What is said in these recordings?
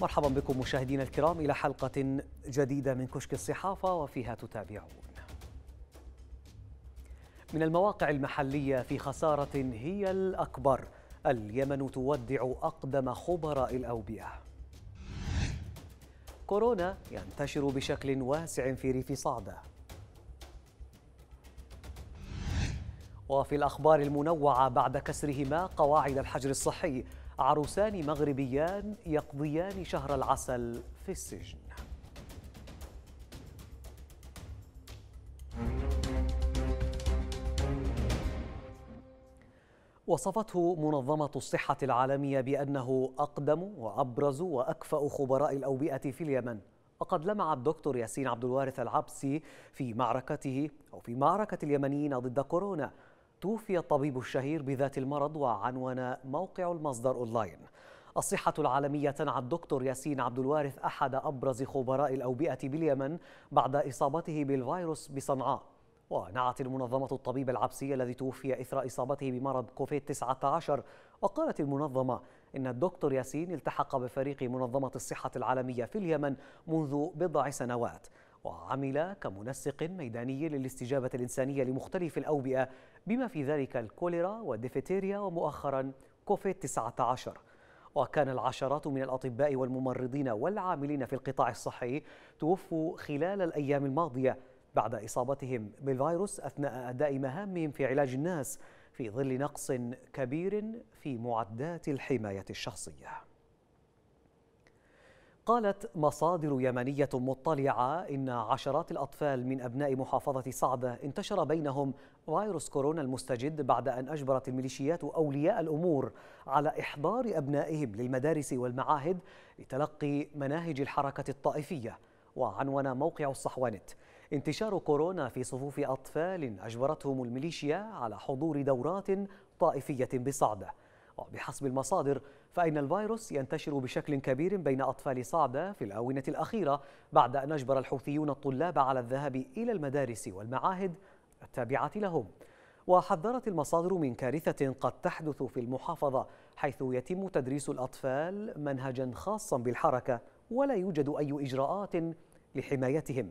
مرحبا بكم مشاهدينا الكرام إلى حلقة جديدة من كشك الصحافة وفيها تتابعون من المواقع المحلية في خسارة هي الأكبر اليمن تودع أقدم خبراء الأوبئة كورونا ينتشر بشكل واسع في ريف صعدة وفي الأخبار المنوعة بعد كسرهما قواعد الحجر الصحي عروسان مغربيان يقضيان شهر العسل في السجن وصفته منظمة الصحة العالمية بأنه أقدم وأبرز وأكفأ خبراء الأوبئة في اليمن وقد لمع الدكتور ياسين عبد الوارث العبسي في معركته أو في معركة اليمنيين ضد كورونا توفي الطبيب الشهير بذات المرض وعنون موقع المصدر أونلاين الصحة العالمية تنعى الدكتور ياسين عبد الوارث أحد أبرز خبراء الأوبئة باليمن بعد إصابته بالفيروس بصنعاء ونعت المنظمة الطبيب العبسي الذي توفي إثر إصابته بمرض كوفيد-19 وقالت المنظمة إن الدكتور ياسين التحق بفريق منظمة الصحة العالمية في اليمن منذ بضع سنوات وعمل كمنسق ميداني للاستجابة الإنسانية لمختلف الأوبئة بما في ذلك الكوليرا والديفتيريا ومؤخرا كوفيد 19 وكان العشرات من الأطباء والممرضين والعاملين في القطاع الصحي توفوا خلال الأيام الماضية بعد إصابتهم بالفيروس أثناء أداء مهامهم في علاج الناس في ظل نقص كبير في معدات الحماية الشخصية قالت مصادر يمنية مطلعة إن عشرات الأطفال من أبناء محافظة صعدة انتشر بينهم فيروس كورونا المستجد بعد أن أجبرت الميليشيات أولياء الأمور على إحضار أبنائهم للمدارس والمعاهد لتلقي مناهج الحركة الطائفية وعنون موقع الصحوانت انتشار كورونا في صفوف أطفال أجبرتهم الميليشيا على حضور دورات طائفية بصعدة وبحسب المصادر فإن الفيروس ينتشر بشكل كبير بين أطفال صعدة في الآونة الأخيرة بعد أن أجبر الحوثيون الطلاب على الذهاب إلى المدارس والمعاهد التابعة لهم وحذرت المصادر من كارثة قد تحدث في المحافظة حيث يتم تدريس الأطفال منهجا خاصا بالحركة ولا يوجد أي إجراءات لحمايتهم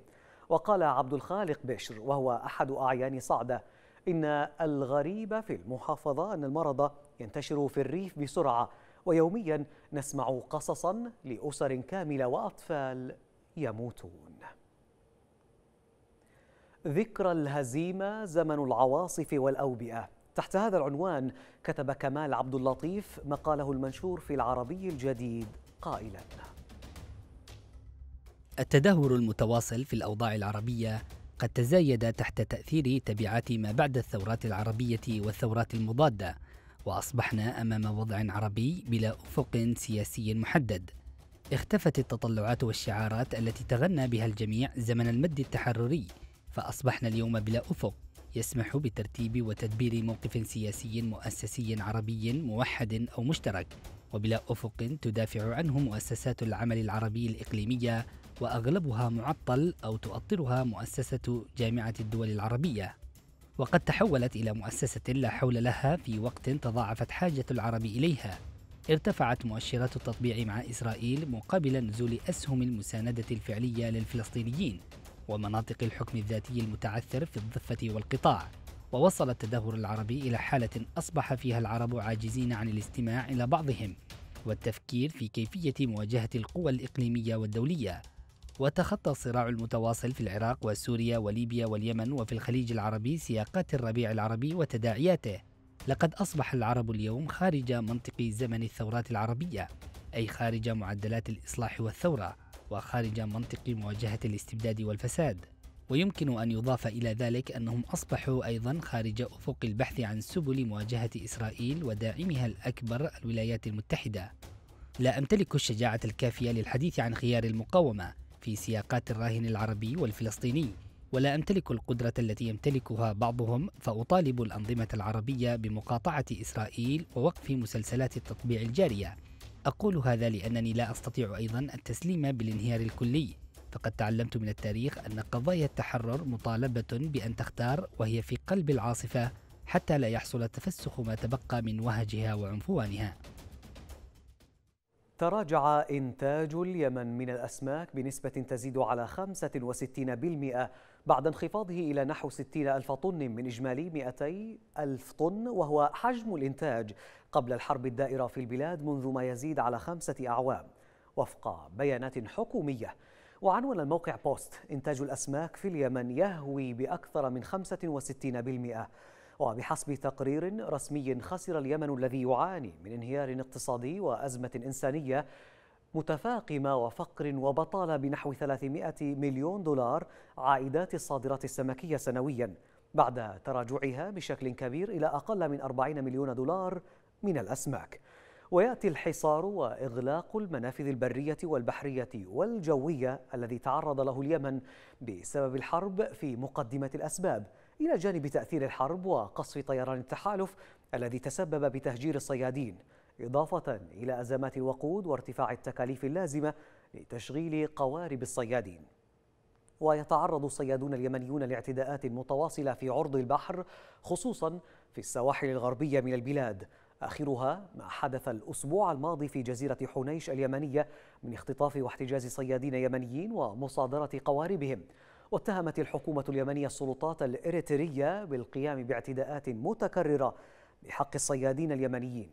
وقال عبد الخالق بشر وهو أحد أعيان صعدة إن الغريب في المحافظة أن المرض ينتشر في الريف بسرعة ويوميا نسمع قصصا لأسر كاملة وأطفال يموتون ذكرى الهزيمة زمن العواصف والأوبئة تحت هذا العنوان كتب كمال عبد اللطيف مقاله المنشور في العربي الجديد قائلا التدهور المتواصل في الأوضاع العربية قد تزايد تحت تأثير تبعات ما بعد الثورات العربية والثورات المضادة وأصبحنا أمام وضع عربي بلا أفق سياسي محدد اختفت التطلعات والشعارات التي تغنى بها الجميع زمن المد التحرري فأصبحنا اليوم بلا أفق يسمح بترتيب وتدبير موقف سياسي مؤسسي عربي موحد أو مشترك وبلا أفق تدافع عنه مؤسسات العمل العربي الإقليمية وأغلبها معطل أو تؤطرها مؤسسة جامعة الدول العربية وقد تحولت إلى مؤسسة لا حول لها في وقت تضاعفت حاجة العرب إليها ارتفعت مؤشرات التطبيع مع إسرائيل مقابل نزول أسهم المساندة الفعلية للفلسطينيين ومناطق الحكم الذاتي المتعثر في الضفة والقطاع ووصل التدهور العربي إلى حالة أصبح فيها العرب عاجزين عن الاستماع إلى بعضهم والتفكير في كيفية مواجهة القوى الإقليمية والدولية وتخطى الصراع المتواصل في العراق وسوريا وليبيا واليمن وفي الخليج العربي سياقات الربيع العربي وتداعياته لقد أصبح العرب اليوم خارج منطق زمن الثورات العربية أي خارج معدلات الإصلاح والثورة وخارج منطق مواجهة الاستبداد والفساد ويمكن أن يضاف إلى ذلك أنهم أصبحوا أيضا خارج أفق البحث عن سبل مواجهة إسرائيل وداعمها الأكبر الولايات المتحدة لا أمتلك الشجاعة الكافية للحديث عن خيار المقاومة في سياقات الراهن العربي والفلسطيني ولا امتلك القدره التي يمتلكها بعضهم فاطالب الانظمه العربيه بمقاطعه اسرائيل ووقف مسلسلات التطبيع الجاريه اقول هذا لانني لا استطيع ايضا التسليم بالانهيار الكلي فقد تعلمت من التاريخ ان قضايا التحرر مطالبه بان تختار وهي في قلب العاصفه حتى لا يحصل تفسخ ما تبقى من وهجها وعنفوانها تراجع إنتاج اليمن من الأسماك بنسبة تزيد على 65% بعد انخفاضه إلى نحو 60 ألف طن من إجمالي 200 ألف طن وهو حجم الإنتاج قبل الحرب الدائرة في البلاد منذ ما يزيد على خمسة أعوام وفق بيانات حكومية وعنون الموقع بوست إنتاج الأسماك في اليمن يهوي بأكثر من 65% وبحسب تقرير رسمي خسر اليمن الذي يعاني من انهيار اقتصادي وأزمة إنسانية متفاقمة وفقر وبطالة بنحو 300 مليون دولار عائدات الصادرات السمكية سنويا بعد تراجعها بشكل كبير إلى أقل من 40 مليون دولار من الأسماك ويأتي الحصار وإغلاق المنافذ البرية والبحرية والجوية الذي تعرض له اليمن بسبب الحرب في مقدمة الأسباب إلى جانب تأثير الحرب وقصف طيران التحالف الذي تسبب بتهجير الصيادين إضافة إلى أزمات الوقود وارتفاع التكاليف اللازمة لتشغيل قوارب الصيادين ويتعرض الصيادون اليمنيون لاعتداءات متواصلة في عرض البحر خصوصا في السواحل الغربية من البلاد آخرها ما حدث الأسبوع الماضي في جزيرة حنيش اليمنية من اختطاف واحتجاز صيادين يمنيين ومصادرة قواربهم واتهمت الحكومة اليمنية السلطات الإريترية بالقيام باعتداءات متكررة بحق الصيادين اليمنيين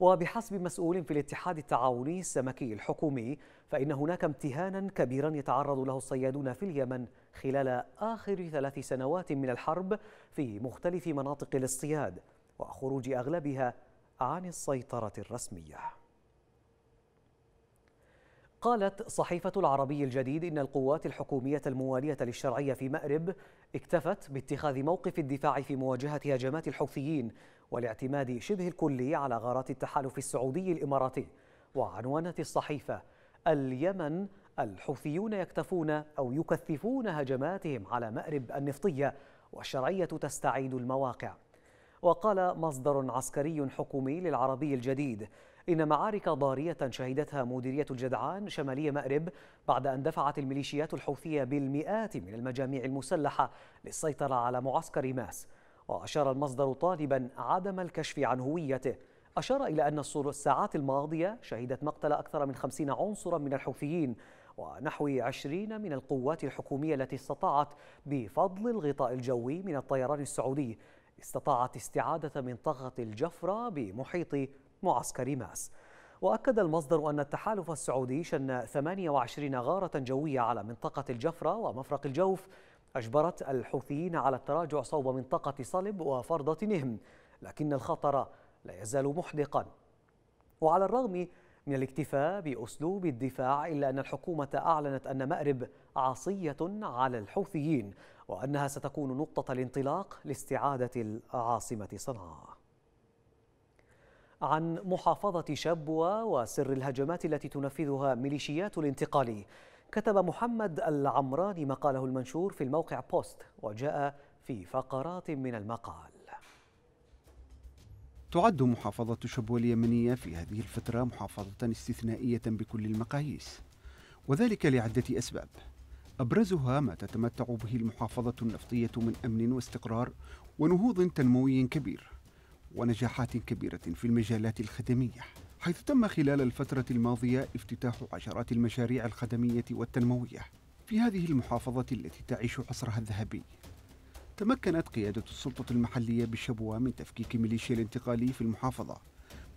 وبحسب مسؤول في الاتحاد التعاوني السمكي الحكومي فإن هناك امتهانا كبيرا يتعرض له الصيادون في اليمن خلال آخر ثلاث سنوات من الحرب في مختلف مناطق الاصطياد وخروج أغلبها عن السيطرة الرسمية قالت صحيفة العربي الجديد إن القوات الحكومية الموالية للشرعية في مأرب اكتفت باتخاذ موقف الدفاع في مواجهة هجمات الحوثيين والاعتماد شبه الكلي على غارات التحالف السعودي الإماراتي وعنونت الصحيفة اليمن الحوثيون يكتفون أو يكثفون هجماتهم على مأرب النفطية والشرعية تستعيد المواقع وقال مصدر عسكري حكومي للعربي الجديد إن معارك ضارية شهدتها مديرية الجدعان شمالية مأرب بعد أن دفعت الميليشيات الحوثية بالمئات من المجاميع المسلحة للسيطرة على معسكر ماس وأشار المصدر طالبا عدم الكشف عن هويته أشار إلى أن الساعات الماضية شهدت مقتل أكثر من خمسين عنصرا من الحوثيين ونحو عشرين من القوات الحكومية التي استطاعت بفضل الغطاء الجوي من الطيران السعودي استطاعت استعادة منطقة الجفرة بمحيط معسكر ماس وأكد المصدر أن التحالف السعودي شن 28 غارة جوية على منطقة الجفرة ومفرق الجوف أجبرت الحوثيين على التراجع صوب منطقة صلب وفرضة نهم لكن الخطر لا يزال محدقا وعلى الرغم من الاكتفاء بأسلوب الدفاع إلا أن الحكومة أعلنت أن مأرب عصية على الحوثيين وأنها ستكون نقطة الانطلاق لاستعادة العاصمة صنعاء عن محافظة شبوة وسر الهجمات التي تنفذها ميليشيات الانتقالي كتب محمد العمراني مقاله المنشور في الموقع بوست وجاء في فقرات من المقال تعد محافظة شبوة اليمنية في هذه الفترة محافظة استثنائية بكل المقاييس وذلك لعدة أسباب أبرزها ما تتمتع به المحافظة النفطية من أمن واستقرار ونهوض تنموي كبير ونجاحات كبيرة في المجالات الخدمية حيث تم خلال الفترة الماضية افتتاح عشرات المشاريع الخدمية والتنموية في هذه المحافظة التي تعيش عصرها الذهبي تمكنت قيادة السلطة المحلية بالشبوة من تفكيك ميليشيا الانتقالي في المحافظة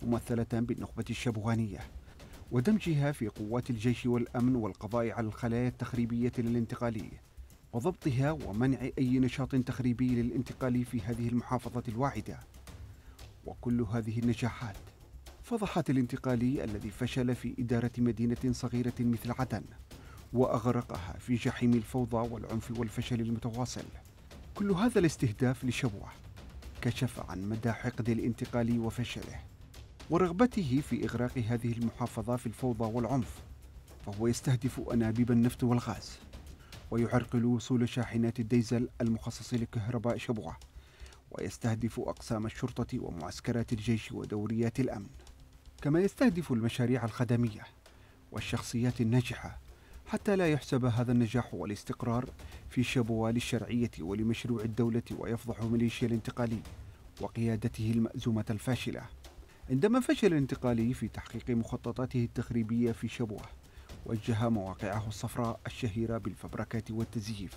ممثلة بالنخبة الشبوانية ودمجها في قوات الجيش والأمن والقضاء على الخلايا التخريبية للانتقالي وضبطها ومنع أي نشاط تخريبي للانتقالي في هذه المحافظة الواعدة وكل هذه النجاحات فضحت الانتقالي الذي فشل في إدارة مدينة صغيرة مثل عدن وأغرقها في جحيم الفوضى والعنف والفشل المتواصل كل هذا الاستهداف لشبوة كشف عن مدى حقد الانتقالي وفشله ورغبته في إغراق هذه المحافظة في الفوضى والعنف فهو يستهدف أنابيب النفط والغاز ويعرقل وصول شاحنات الديزل المخصصة لكهرباء شبوة ويستهدف أقسام الشرطة ومعسكرات الجيش ودوريات الأمن كما يستهدف المشاريع الخدمية والشخصيات الناجحة حتى لا يحسب هذا النجاح والاستقرار في شبوال الشرعية ولمشروع الدولة ويفضح ميليشيا الانتقالي وقيادته المأزومة الفاشلة عندما فشل الانتقالي في تحقيق مخططاته التخريبية في شبوة وجه مواقعه الصفراء الشهيرة بالفبركات والتزييف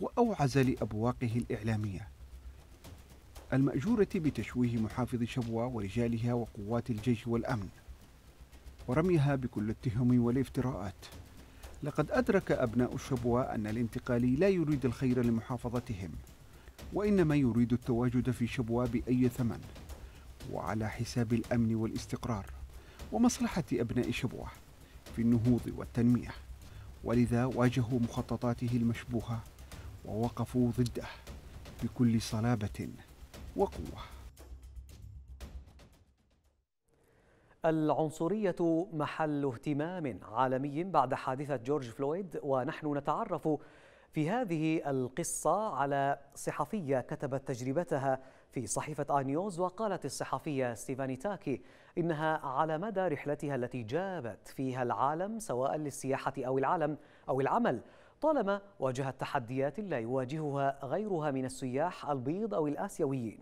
وأوعز لأبواقه الإعلامية المأجورة بتشويه محافظ شبوة ورجالها وقوات الجيش والأمن ورميها بكل التهم والافتراءات لقد أدرك أبناء الشبوة أن الانتقالي لا يريد الخير لمحافظتهم وإنما يريد التواجد في شبوة بأي ثمن وعلى حساب الأمن والاستقرار ومصلحة أبناء شبوة في النهوض والتنمية ولذا واجهوا مخططاته المشبوهة ووقفوا ضده بكل صلابة وقوة العنصرية محل اهتمام عالمي بعد حادثة جورج فلويد ونحن نتعرف في هذه القصة على صحفية كتبت تجربتها في صحيفة آي نيوز وقالت الصحفية ستيفاني تاكي إنها على مدى رحلتها التي جابت فيها العالم سواء للسياحة أو العالم أو العمل طالما واجهت تحديات لا يواجهها غيرها من السياح البيض أو الآسيويين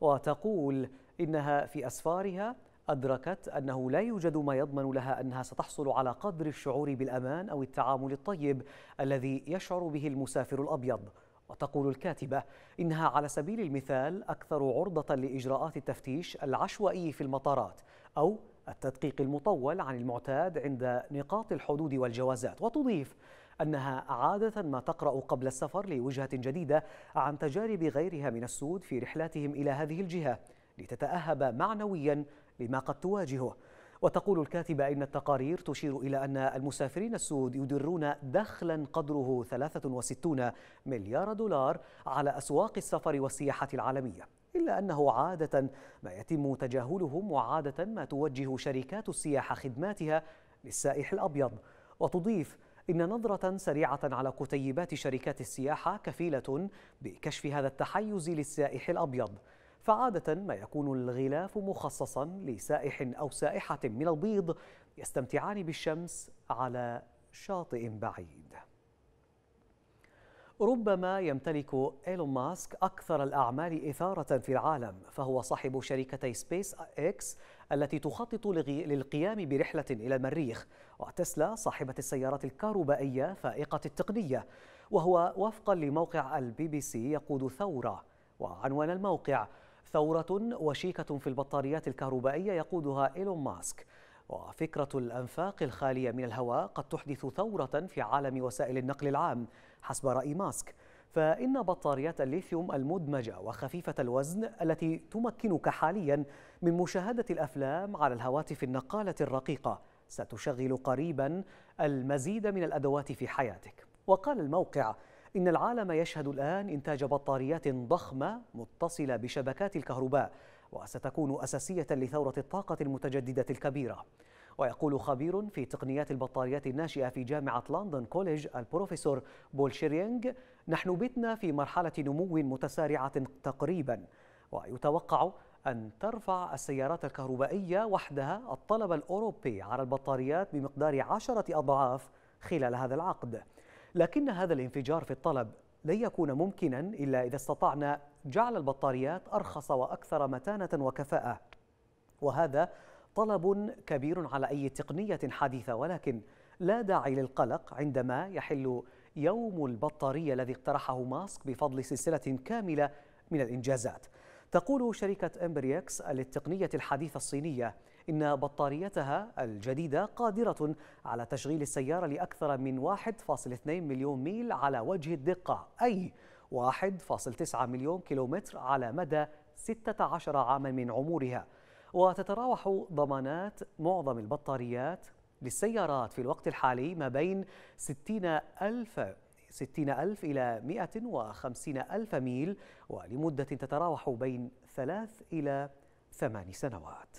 وتقول إنها في أسفارها أدركت أنه لا يوجد ما يضمن لها أنها ستحصل على قدر الشعور بالأمان أو التعامل الطيب الذي يشعر به المسافر الأبيض وتقول الكاتبة إنها على سبيل المثال أكثر عرضة لإجراءات التفتيش العشوائي في المطارات أو التدقيق المطول عن المعتاد عند نقاط الحدود والجوازات وتضيف أنها عادة ما تقرأ قبل السفر لوجهة جديدة عن تجارب غيرها من السود في رحلاتهم إلى هذه الجهة لتتأهب معنويا لما قد تواجهه وتقول الكاتبة إن التقارير تشير إلى أن المسافرين السود يدرون دخلا قدره 63 مليار دولار على أسواق السفر والسياحة العالمية إلا أنه عادة ما يتم تجاهلهم وعادة ما توجه شركات السياحة خدماتها للسائح الأبيض وتضيف إن نظرة سريعة على كتيبات شركات السياحة كفيلة بكشف هذا التحيز للسائح الأبيض فعادة ما يكون الغلاف مخصصا لسائح أو سائحة من البيض يستمتعان بالشمس على شاطئ بعيد ربما يمتلك إيلون ماسك أكثر الأعمال إثارة في العالم فهو صاحب شركتي سبيس إكس التي تخطط للقيام برحلة إلى المريخ وتسلا صاحبة السيارات الكهربائية فائقة التقنية وهو وفقا لموقع البي بي سي يقود ثورة وعنوان الموقع ثورة وشيكة في البطاريات الكهربائية يقودها إيلون ماسك وفكرة الأنفاق الخالية من الهواء قد تحدث ثورة في عالم وسائل النقل العام حسب رأي ماسك فإن بطاريات الليثيوم المدمجة وخفيفة الوزن التي تمكنك حاليا من مشاهدة الأفلام على الهواتف النقالة الرقيقة ستشغل قريبا المزيد من الأدوات في حياتك وقال الموقع إن العالم يشهد الآن إنتاج بطاريات ضخمة متصلة بشبكات الكهرباء وستكون أساسية لثورة الطاقة المتجددة الكبيرة ويقول خبير في تقنيات البطاريات الناشئة في جامعة لندن كوليج البروفيسور بول شيرينغ نحن بتنا في مرحلة نمو متسارعة تقريبا ويتوقع أن ترفع السيارات الكهربائية وحدها الطلب الأوروبي على البطاريات بمقدار عشرة أضعاف خلال هذا العقد لكن هذا الانفجار في الطلب لن يكون ممكنا إلا إذا استطعنا جعل البطاريات أرخص وأكثر متانة وكفاءة وهذا طلب كبير على أي تقنية حديثة ولكن لا داعي للقلق عندما يحل يوم البطارية الذي اقترحه ماسك بفضل سلسلة كاملة من الإنجازات تقول شركة إمبريكس للتقنية الحديثة الصينية إن بطاريتها الجديدة قادرة على تشغيل السيارة لأكثر من 1.2 مليون ميل على وجه الدقة أي 1.9 مليون كيلومتر على مدى 16 عاما من عمرها وتتراوح ضمانات معظم البطاريات للسيارات في الوقت الحالي ما بين 60 ألف 60 ألف إلى 150 ألف ميل ولمدة تتراوح بين ثلاث إلى ثمان سنوات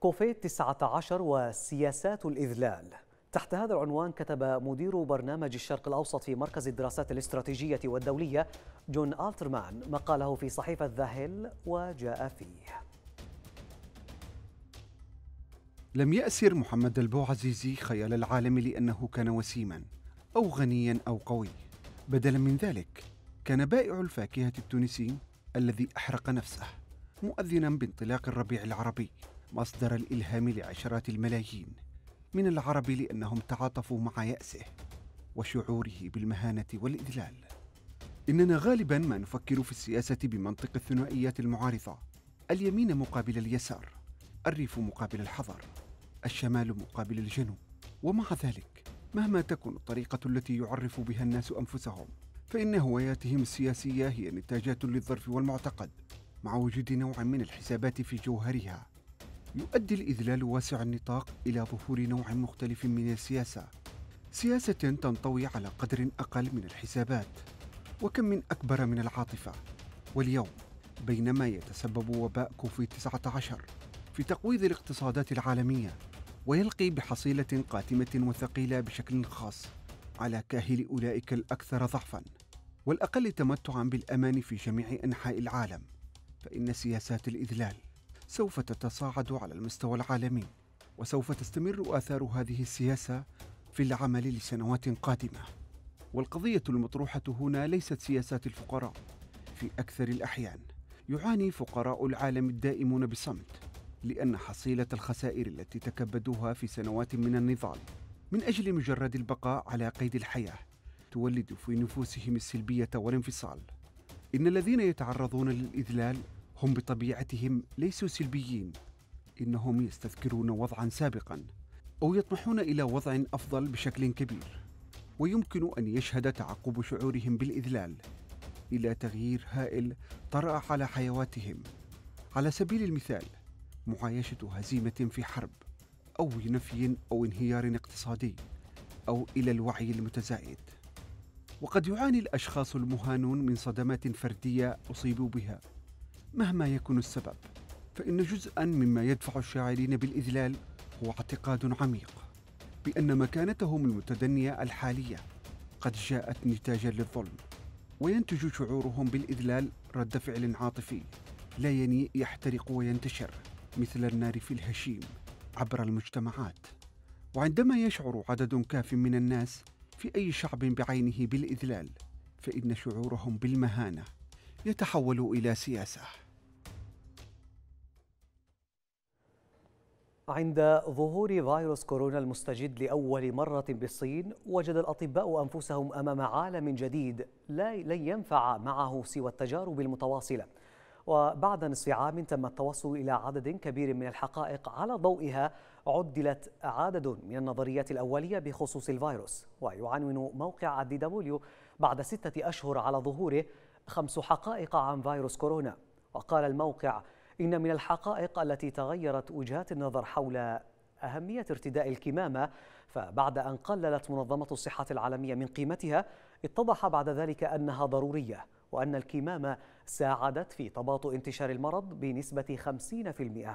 كوفيد 19 وسياسات الإذلال تحت هذا العنوان كتب مدير برنامج الشرق الأوسط في مركز الدراسات الاستراتيجية والدولية جون ألترمان مقاله في صحيفة ذا هيل وجاء فيه لم يأسر محمد البوعزيزي خيال العالم لأنه كان وسيما أو غنيا أو قوي بدلا من ذلك كان بائع الفاكهة التونسي الذي أحرق نفسه مؤذنا بانطلاق الربيع العربي مصدر الإلهام لعشرات الملايين من العرب لأنهم تعاطفوا مع يأسه وشعوره بالمهانة والإذلال إننا غالبا ما نفكر في السياسة بمنطق الثنائيات المعارضة اليمين مقابل اليسار الريف مقابل الحضر الشمال مقابل الجنوب ومع ذلك مهما تكن الطريقة التي يعرف بها الناس أنفسهم فإن هواياتهم السياسية هي نتاجات للظرف والمعتقد مع وجود نوع من الحسابات في جوهرها يؤدي الإذلال واسع النطاق إلى ظهور نوع مختلف من السياسة سياسة تنطوي على قدر أقل من الحسابات وكم من أكبر من العاطفة واليوم بينما يتسبب وباء كوفيد 19 في تقويض الاقتصادات العالمية ويلقي بحصيلة قاتمة وثقيلة بشكل خاص على كاهل أولئك الأكثر ضعفاً والأقل تمتعاً بالأمان في جميع أنحاء العالم فإن سياسات الإذلال سوف تتصاعد على المستوى العالمي وسوف تستمر آثار هذه السياسة في العمل لسنوات قادمة والقضية المطروحة هنا ليست سياسات الفقراء في أكثر الأحيان يعاني فقراء العالم الدائمون بصمت لأن حصيلة الخسائر التي تكبدوها في سنوات من النضال من أجل مجرد البقاء على قيد الحياة تولد في نفوسهم السلبية والانفصال إن الذين يتعرضون للإذلال هم بطبيعتهم ليسوا سلبيين انهم يستذكرون وضعا سابقا او يطمحون الى وضع افضل بشكل كبير ويمكن ان يشهد تعقب شعورهم بالاذلال الى تغيير هائل طرا على حيواتهم على سبيل المثال معايشه هزيمه في حرب او نفي او انهيار اقتصادي او الى الوعي المتزايد وقد يعاني الاشخاص المهانون من صدمات فرديه اصيبوا بها مهما يكن السبب فإن جزءا مما يدفع الشاعرين بالإذلال هو اعتقاد عميق بأن مكانتهم المتدنية الحالية قد جاءت نتاجا للظلم وينتج شعورهم بالإذلال رد فعل عاطفي لا ينيء يحترق وينتشر مثل النار في الهشيم عبر المجتمعات وعندما يشعر عدد كاف من الناس في أي شعب بعينه بالإذلال فإن شعورهم بالمهانة يتحول إلى سياسة عند ظهور فيروس كورونا المستجد لأول مرة بالصين وجد الأطباء أنفسهم أمام عالم جديد لا لن ينفع معه سوى التجارب المتواصلة وبعد نصف عام تم التوصل إلى عدد كبير من الحقائق على ضوئها عدلت عدد من النظريات الأولية بخصوص الفيروس ويعنون موقع الدي دبليو بعد ستة أشهر على ظهوره خمس حقائق عن فيروس كورونا وقال الموقع إن من الحقائق التي تغيرت وجهات النظر حول أهمية ارتداء الكمامة فبعد أن قللت منظمة الصحة العالمية من قيمتها اتضح بعد ذلك أنها ضرورية وأن الكمامة ساعدت في تباطؤ انتشار المرض بنسبة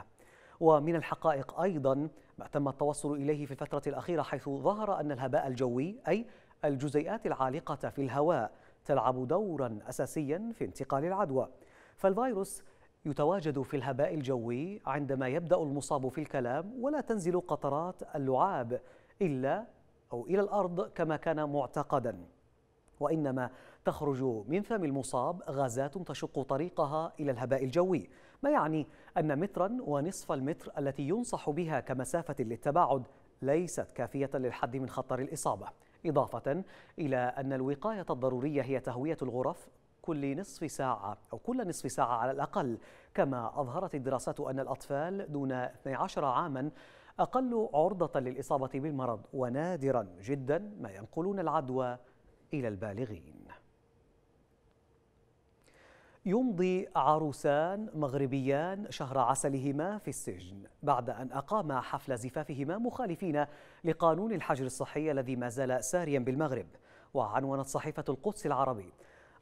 50% ومن الحقائق أيضا ما تم التوصل إليه في الفترة الأخيرة حيث ظهر أن الهباء الجوي أي الجزيئات العالقة في الهواء تلعب دورا أساسيا في انتقال العدوى فالفيروس يتواجد في الهباء الجوي عندما يبدأ المصاب في الكلام ولا تنزل قطرات اللعاب إلا أو إلى الأرض كما كان معتقدا وإنما تخرج من فم المصاب غازات تشق طريقها إلى الهباء الجوي ما يعني أن مترا ونصف المتر التي ينصح بها كمسافة للتباعد ليست كافية للحد من خطر الإصابة إضافة إلى أن الوقاية الضرورية هي تهوية الغرف كل نصف ساعة أو كل نصف ساعة على الأقل كما أظهرت الدراسات أن الأطفال دون 12 عاماً أقل عرضة للإصابة بالمرض ونادرا جدا ما ينقلون العدوى إلى البالغين يمضي عروسان مغربيان شهر عسلهما في السجن بعد أن أقاما حفل زفافهما مخالفين لقانون الحجر الصحي الذي ما زال ساريا بالمغرب وعنونت صحيفة القدس العربي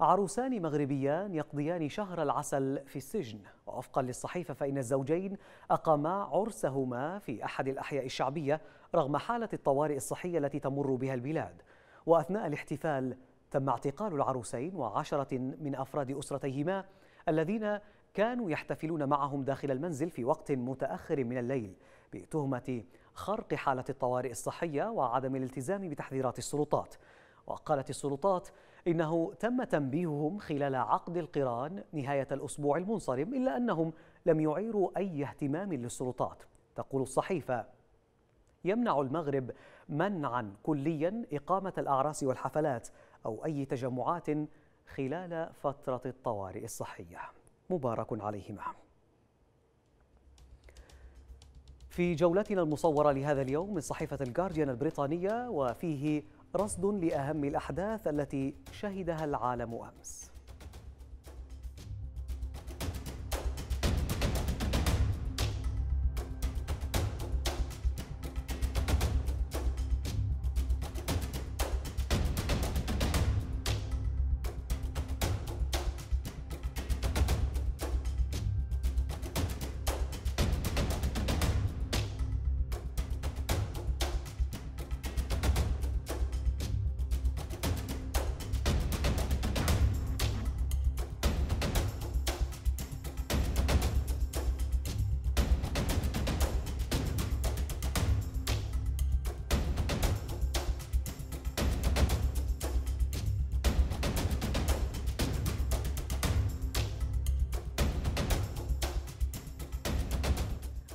عروسان مغربيان يقضيان شهر العسل في السجن ووفقا للصحيفة فإن الزوجين أقاما عرسهما في أحد الأحياء الشعبية رغم حالة الطوارئ الصحية التي تمر بها البلاد وأثناء الاحتفال تم اعتقال العروسين وعشرة من أفراد أسرتيهما الذين كانوا يحتفلون معهم داخل المنزل في وقت متأخر من الليل بتهمة خرق حالة الطوارئ الصحية وعدم الالتزام بتحذيرات السلطات وقالت السلطات إنه تم تنبيههم خلال عقد القران نهاية الأسبوع المنصرم إلا أنهم لم يعيروا أي اهتمام للسلطات تقول الصحيفة يمنع المغرب منعا كليا إقامة الأعراس والحفلات أو أي تجمعات خلال فترة الطوارئ الصحية مبارك عليهما في جولتنا المصورة لهذا اليوم من صحيفة الجارديان البريطانية وفيه رصد لأهم الأحداث التي شهدها العالم أمس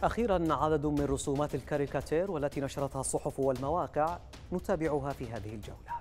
أخيرا عدد من رسومات الكاريكاتير والتي نشرتها الصحف والمواقع نتابعها في هذه الجولة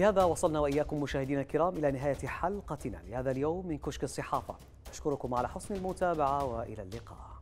بهذا وصلنا وإياكم مشاهدينا الكرام إلى نهاية حلقتنا لهذا اليوم من كشك الصحافة أشكركم على حسن المتابعة وإلى اللقاء